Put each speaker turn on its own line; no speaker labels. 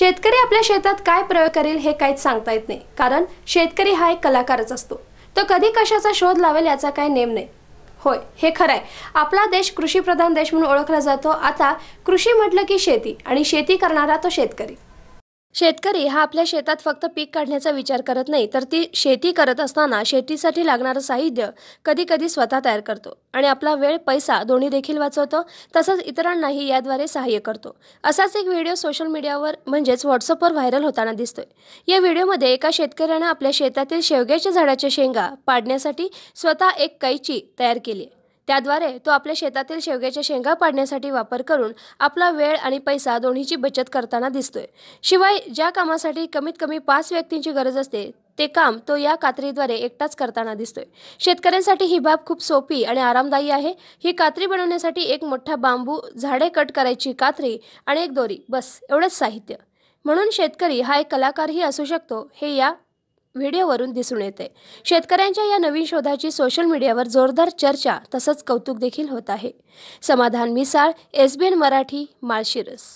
शेतकरी आपल्या शेतात काय प्रयोग करेल हे काहीच सांगता येत नाही कारण शेतकरी हा एक कलाकारच असतो तो कधी कशाचा शोध लावेल याचा काही नेम नाही होय हे खरं आहे आपला देश कृषीप्रधान देश म्हणून ओळखला जातो आता कृषी म्हटलं की शेती आणि शेती करणारा तो शेतकरी शेतकरी हा आपल्या शेतात फक्त पीक काढण्याचा विचार करत नाही तर ती शेती करत असताना शेतीसाठी लागणारं साहित्य कधी कधी स्वतः तयार करतो आणि आपला वेळ पैसा दोन्ही देखील वाचवतो तसंच इतरांनाही याद्वारे सहाय्य करतो असाच एक व्हिडिओ सोशल मीडियावर म्हणजेच व्हॉट्सअपवर व्हायरल होताना दिसतोय या व्हिडिओमध्ये एका शेतकऱ्यानं आपल्या शेतातील शेवग्याच्या झाडाच्या शेंगा पाडण्यासाठी स्वतः एक कैची तयार केली त्याद्वारे तो आपल्या शेतातील शेवग्याच्या शेंगा पाडण्यासाठी वापर करून आपला वेळ आणि पैसा दोन्हीची बचत करताना दिसतोय शिवाय ज्या कामासाठी कमीत कमी पाच व्यक्तींची गरज असते ते काम तो या कात्रीद्वारे एकटाच करताना दिसतोय शेतकऱ्यांसाठी ही बाब खूप सोपी आणि आरामदायी आहे ही कात्री बनवण्यासाठी एक मोठा बांबू झाडे कट करायची कात्री आणि एक दोरी बस एवढंच साहित्य म्हणून शेतकरी हा एक कलाकारही असू शकतो हे या व्हिडिओवरून दिसून येते शेतकऱ्यांच्या या नवीन शोधाची सोशल मीडियावर जोरदार चर्चा तसंच कौतुक देखील होत आहे समाधान मिसाळ एसबीएन मराठी माळशिरस